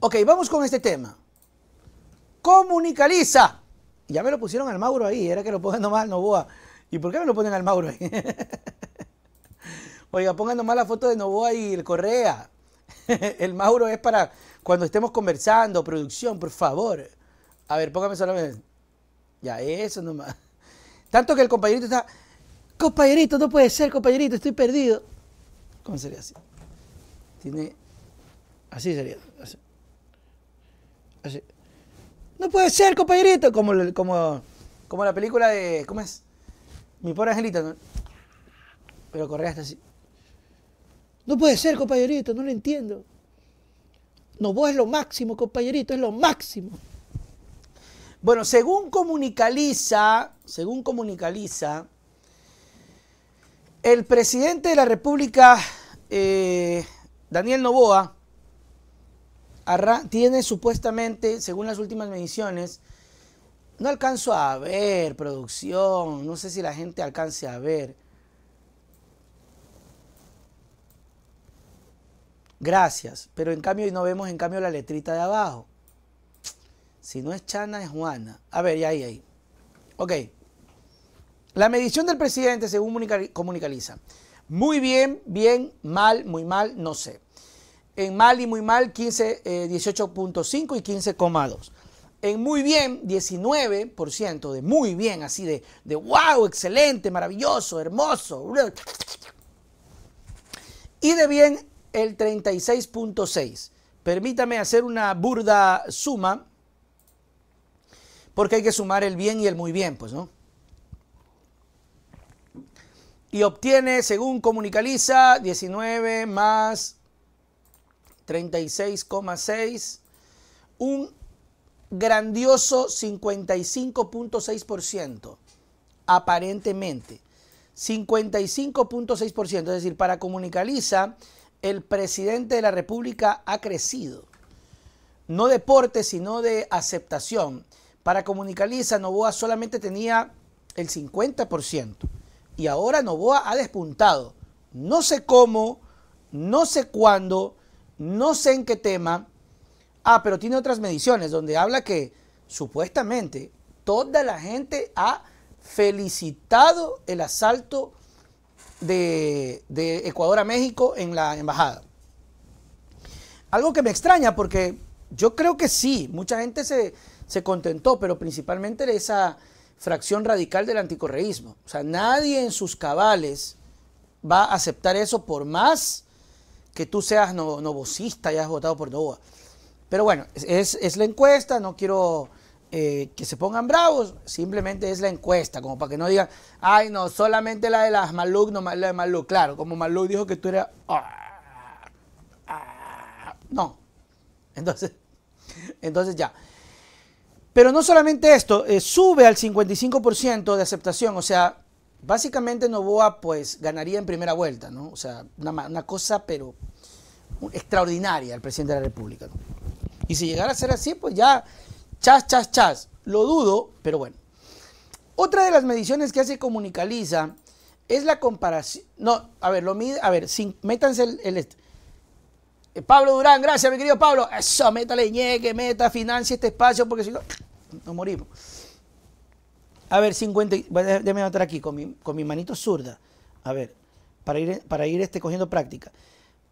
Ok, vamos con este tema. Comunicaliza. Ya me lo pusieron al Mauro ahí, era que lo pongan nomás al Novoa. ¿Y por qué me lo ponen al Mauro ahí? Oiga, pongan nomás la foto de Novoa y el Correa. el Mauro es para cuando estemos conversando, producción, por favor. A ver, póngame solamente. Ya, eso nomás. Tanto que el compañerito está. Compañerito, no puede ser, compañerito, estoy perdido. ¿Cómo sería así? Tiene. Así sería. No puede ser, compañerito. Como, como, como la película de. ¿Cómo es? Mi pobre angelito. Pero Correa hasta así. No puede ser, compañerito, no lo entiendo. No, es lo máximo, compañerito, es lo máximo. Bueno, según comunicaliza, según comunicaliza, el presidente de la República, eh, Daniel Novoa, tiene supuestamente, según las últimas mediciones, no alcanzo a ver producción, no sé si la gente alcance a ver. Gracias, pero en cambio no vemos en cambio la letrita de abajo. Si no es Chana, es Juana. A ver, y ahí, ahí. Ok. La medición del presidente según Comunicaliza. Muy bien, bien, mal, muy mal, no sé. En mal y muy mal, 15, 18.5 eh, y 15,2. En muy bien, 19% de muy bien, así de, de wow, excelente, maravilloso, hermoso. Y de bien, el 36.6. Permítame hacer una burda suma, porque hay que sumar el bien y el muy bien, pues, ¿no? y obtiene, según Comunicaliza, 19 más 36,6, un grandioso 55.6%, aparentemente. 55.6%, es decir, para Comunicaliza, el presidente de la República ha crecido. No de porte, sino de aceptación. Para Comunicaliza, Novoa solamente tenía el 50%. Y ahora Novoa ha despuntado. No sé cómo, no sé cuándo, no sé en qué tema. Ah, pero tiene otras mediciones donde habla que supuestamente toda la gente ha felicitado el asalto de, Ecuador a México en la embajada. Algo que me extraña porque yo creo que sí, mucha gente se, se contentó, pero principalmente de esa fracción radical del anticorreísmo. O sea, nadie en sus cabales va a aceptar eso por más que tú seas novocista y has votado por Novoa. Pero bueno, es, la encuesta, no quiero eh, que se pongan bravos, simplemente es la encuesta, como para que no digan, ay no, solamente la de las Maluk, no la de Maluk. Claro, como Maluk dijo que tú eras... Ah, ah, no. Entonces, entonces ya. Pero no solamente esto, eh, sube al 55% de aceptación, o sea, Básicamente Novoa pues ganaría en primera vuelta, ¿no? O sea, una, cosa pero extraordinaria el presidente de la República. Y si llegara a ser así, pues ya, chas, chas, chas. Lo dudo, pero bueno. Otra de las mediciones que hace Comunicaliza es la comparación. No, a ver, lo mide. A ver, métanse el, eh, Pablo Durán, gracias, mi querido Pablo. Eso, métale ñeque, meta, financia este espacio, porque si no, nos morimos. A ver, 50, déjame anotar aquí con mi, manito zurda. A ver, para ir, para ir este, cogiendo práctica.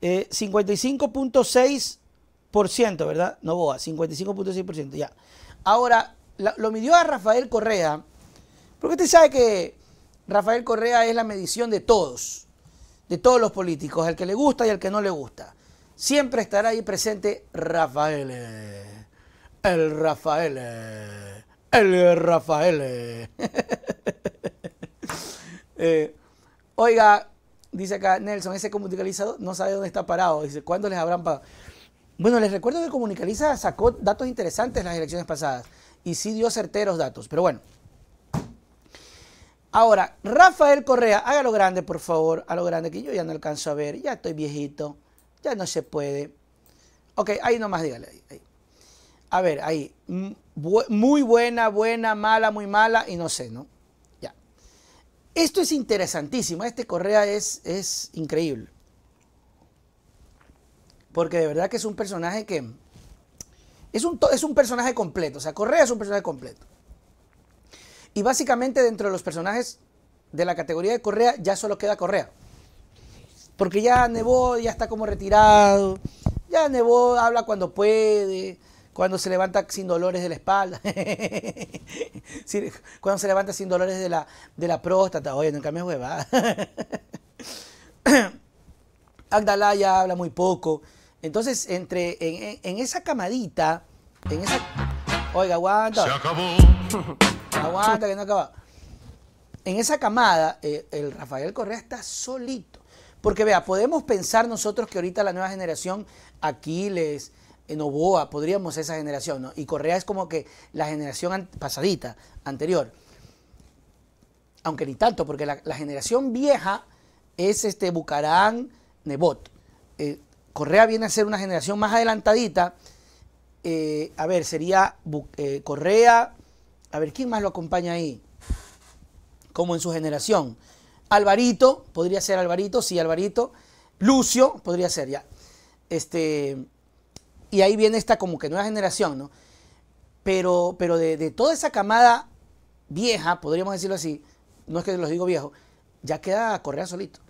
55.6%, eh, ¿verdad? No boa, 55.6%, ya. Ahora, lo midió a Rafael Correa, porque usted sabe que Rafael Correa es la medición de todos, de todos los políticos, el que le gusta y el que no le gusta. Siempre estará ahí presente Rafael, el Rafael. El Rafael. Eh, oiga, dice acá Nelson, ese comunicalizador no sabe dónde está parado. Dice, ¿cuándo les habrán pagado? Bueno, les recuerdo que Comunicaliza sacó datos interesantes en las elecciones pasadas y sí dio certeros datos, pero bueno. Ahora, Rafael Correa, hágalo grande, por favor, a lo grande, que yo ya no alcanzo a ver, ya estoy viejito, ya no se puede. Ok, ahí nomás dígale. A ver, ahí. Mm, muy buena, buena, mala, muy mala y no sé, ¿no? Ya. Esto es interesantísimo, este Correa es, es increíble. Porque de verdad que es un personaje que... Es un, es un personaje completo, o sea, Correa es un personaje completo. Y básicamente dentro de los personajes de la categoría de Correa ya solo queda Correa. Porque ya nevó, ya está como retirado, ya nevó, habla cuando puede, cuando se levanta sin dolores de la espalda, cuando se levanta sin dolores de la, de la próstata, oye, nunca me hueva. ya habla muy poco. Entonces, entre en, esa camadita, en Oiga, aguanta. Se acabó. aguanta que no acaba. En esa camada, eh, el Rafael Correa está solito. Porque vea, podemos pensar nosotros que ahorita la nueva generación aquí les, en Oboa, podríamos ser esa generación, ¿no? Y Correa es como que la generación pasadita, anterior. Aunque ni tanto, porque la, generación vieja es este Bucarán, Nebot. Eh, Correa viene a ser una generación más adelantadita. Eh, a ver, sería eh, Correa. A ver, ¿quién más lo acompaña ahí? Como en su generación. Alvarito, podría ser Alvarito, sí, Alvarito. Lucio, podría ser ya. Este y ahí viene esta como que nueva generación, ¿no? Pero, pero de, toda esa camada vieja, podríamos decirlo así, no es que los digo viejo, ya queda Correa solito.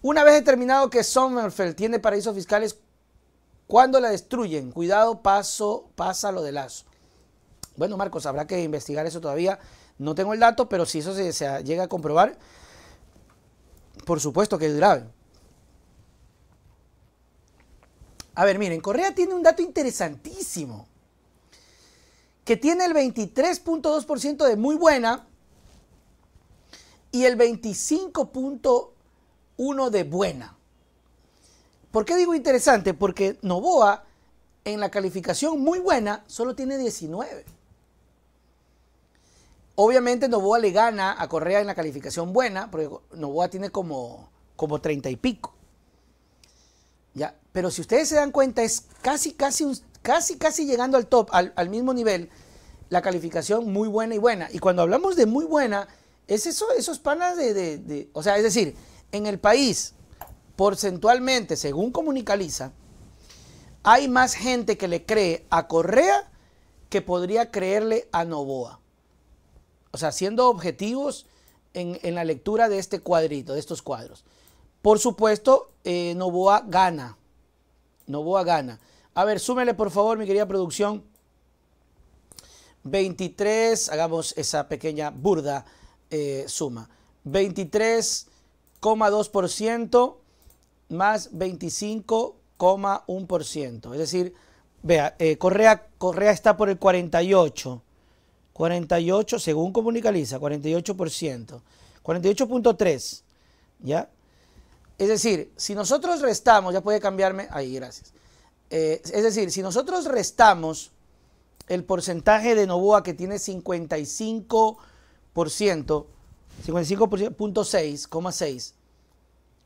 Una vez determinado que Sommerfeld tiene paraísos fiscales, ¿cuándo la destruyen? Cuidado, paso, pasa lo de Lazo. Bueno, Marcos, habrá que investigar eso todavía. No tengo el dato, pero si eso se, se llega a comprobar, por supuesto que es grave. A ver, miren, Correa tiene un dato interesantísimo. Que tiene el 23.2% de muy buena y el 25.1% de buena. ¿Por qué digo interesante? Porque Novoa en la calificación muy buena solo tiene 19. Obviamente Novoa le gana a Correa en la calificación buena, porque Novoa tiene como, como 30 y pico pero si ustedes se dan cuenta, es casi, casi, casi, casi llegando al top, al, mismo nivel, la calificación muy buena y buena. Y cuando hablamos de muy buena, es eso, esos panas de, de, O sea, es decir, en el país, porcentualmente, según Comunicaliza, hay más gente que le cree a Correa que podría creerle a Novoa. O sea, siendo objetivos en, en la lectura de este cuadrito, de estos cuadros. Por supuesto, eh, Novoa gana. Novoa gana. A ver, súmele por favor, mi querida producción. 23, hagamos esa pequeña burda eh, suma. 23,2% más 25,1%. Es decir, vea, eh, Correa, Correa está por el 48. 48, según comunicaliza, 48%. 48.3, ¿ya? Es decir, si nosotros restamos, ya puede cambiarme, ahí, gracias. Eh, es decir, si nosotros restamos el porcentaje de Novoa que tiene 55%, 55.6,6,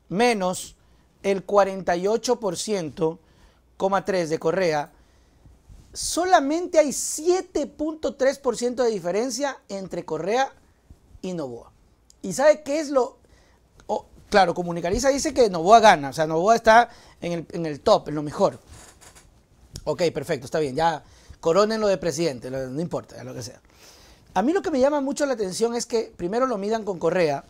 menos el 48,3 de Correa, solamente hay 7.3% de diferencia entre Correa y Novoa. ¿Y sabe qué es lo... Claro, Comunicaliza dice que Novoa gana, o sea, Novoa está en el, en el top, en lo mejor. Ok, perfecto, está bien, ya coronen lo de presidente, no importa, ya lo que sea. A mí lo que me llama mucho la atención es que primero lo midan con Correa,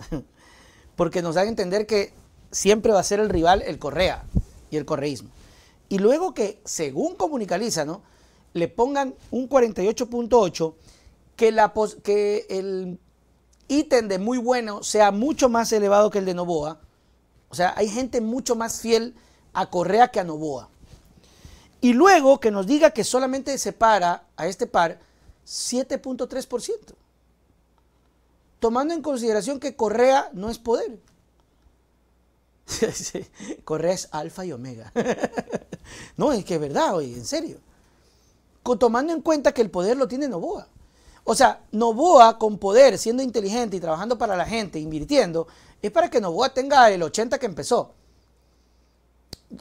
porque nos dan a entender que siempre va a ser el rival el Correa y el correísmo. Y luego que, según Comunicaliza, ¿no? le pongan un 48.8, que, la, que el ítem de muy bueno sea mucho más elevado que el de Novoa. O sea, hay gente mucho más fiel a Correa que a Novoa. Y luego que nos diga que solamente separa a este par 7.3%. Tomando en consideración que Correa no es poder. Correa es alfa y omega. no, es que es verdad, oye, en serio. Tomando en cuenta que el poder lo tiene Novoa. O sea, Novoa con poder, siendo inteligente y trabajando para la gente, invirtiendo, es para que Novoa tenga el 80 que empezó.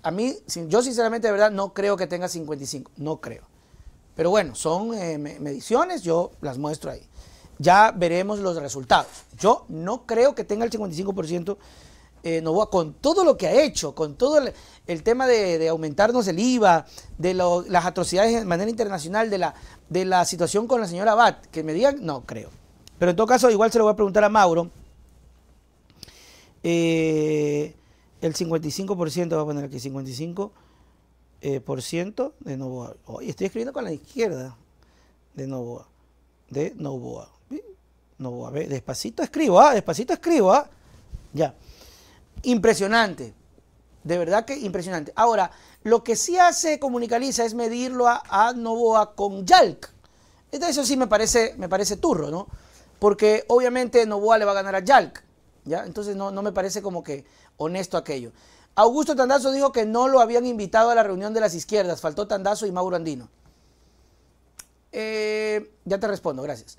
A mí, yo sinceramente de verdad no creo que tenga 55, no creo. Pero bueno, son eh, mediciones, yo las muestro ahí. Ya veremos los resultados. Yo no creo que tenga el 55% eh, Novoa, con todo lo que ha hecho, con todo el, tema de, aumentarnos el IVA, de las atrocidades de manera internacional, de la, situación con la señora Bat, que me digan, no creo. Pero en todo caso, igual se lo voy a preguntar a Mauro. Eh, el 55%, va a poner aquí 55% eh, de Novoa. Hoy estoy escribiendo con la izquierda de Novoa. De Novoa. Novoa, despacito escribo, ah, Despacito escribo, ¿ah? Ya impresionante. De verdad que impresionante. Ahora, lo que sí hace Comunicaliza es medirlo a, Novoa con Yalk. Entonces eso sí me parece, me parece turro, ¿no? Porque obviamente Novoa le va a ganar a Yalk. ¿ya? Entonces no, me parece como que honesto aquello. Augusto Tandazo dijo que no lo habían invitado a la reunión de las izquierdas. Faltó Tandazo y Mauro Andino. Eh, ya te respondo, gracias.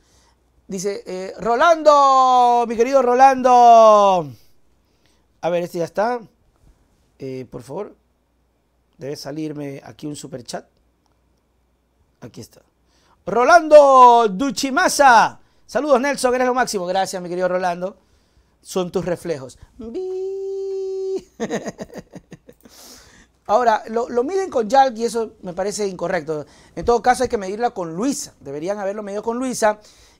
Dice, eh, Rolando, mi querido Rolando. A ver, este ya está. Eh, por favor, debe salirme aquí un super chat. Aquí está. Rolando Duchimasa. Saludos, Nelson, eres lo máximo. Gracias, mi querido Rolando. Son tus reflejos. Ahora, lo, miden con jack y eso me parece incorrecto. En todo caso, hay que medirla con Luisa. Deberían haberlo medido con Luisa.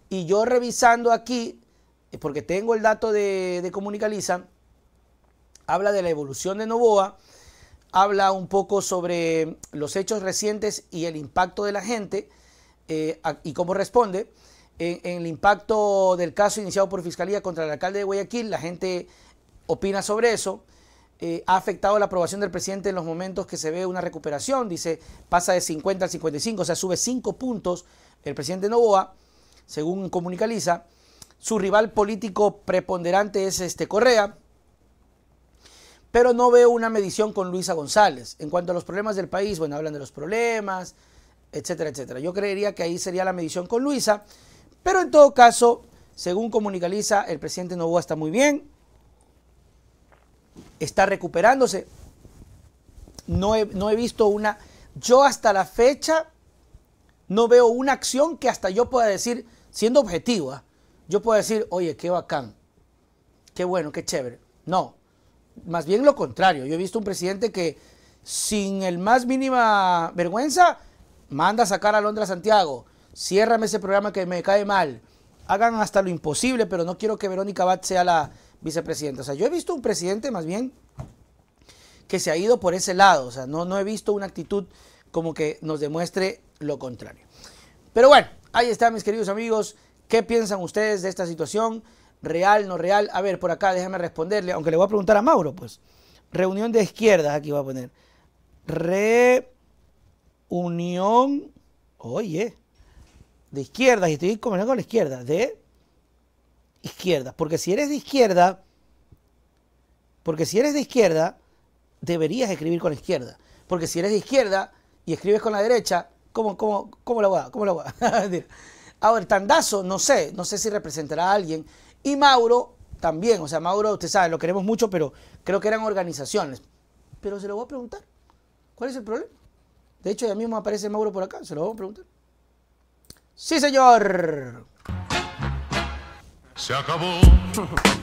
Y yo revisando aquí, eh, porque tengo el dato de, de Comunicaliza, habla de la evolución de Novoa, habla un poco sobre los hechos recientes y el impacto de la gente eh, y cómo responde. En, el impacto del caso iniciado por Fiscalía contra el alcalde de Guayaquil, la gente opina sobre eso. Eh, ha afectado la aprobación del presidente en los momentos que se ve una recuperación, dice, pasa de 50 al 55, o sea, sube 5 puntos el presidente Novoa, según comunicaliza. Su rival político preponderante es este Correa, pero no veo una medición con Luisa González. En cuanto a los problemas del país, bueno, hablan de los problemas, etcétera, etcétera. Yo creería que ahí sería la medición con Luisa, pero en todo caso, según comunicaliza, el presidente Novoa está muy bien, está recuperándose. No he, visto una... Yo hasta la fecha no veo una acción que hasta yo pueda decir, siendo objetiva, yo pueda decir, oye, qué bacán, qué bueno, qué chévere. No, más bien lo contrario. Yo he visto un presidente que sin el más mínima vergüenza manda a sacar a Londra Santiago. Ciérrame ese programa que me cae mal. Hagan hasta lo imposible, pero no quiero que Verónica Bat sea la vicepresidenta. O sea, yo he visto un presidente más bien que se ha ido por ese lado. O sea, no, no he visto una actitud como que nos demuestre lo contrario. Pero bueno, ahí está, mis queridos amigos. ¿Qué piensan ustedes de esta situación? real, no real. A ver, por acá déjame responderle, aunque le voy a preguntar a Mauro, pues. Reunión de izquierdas, aquí voy a poner. Reunión, oye, de izquierdas, y estoy combinando con la izquierda, de izquierdas. Porque si eres de izquierda, porque si eres de izquierda, deberías escribir con la izquierda. Porque si eres de izquierda y escribes con la derecha, ¿cómo, cómo, cómo la voy a? ¿Cómo a? Ahora, el tandazo, no sé, no sé si representará a alguien. Y Mauro también, o sea, Mauro, usted sabe, lo queremos mucho, pero creo que eran organizaciones. Pero se lo voy a preguntar. ¿Cuál es el problema? De hecho, ya mismo aparece Mauro por acá, se lo voy a preguntar. Sí, señor. Se acabó.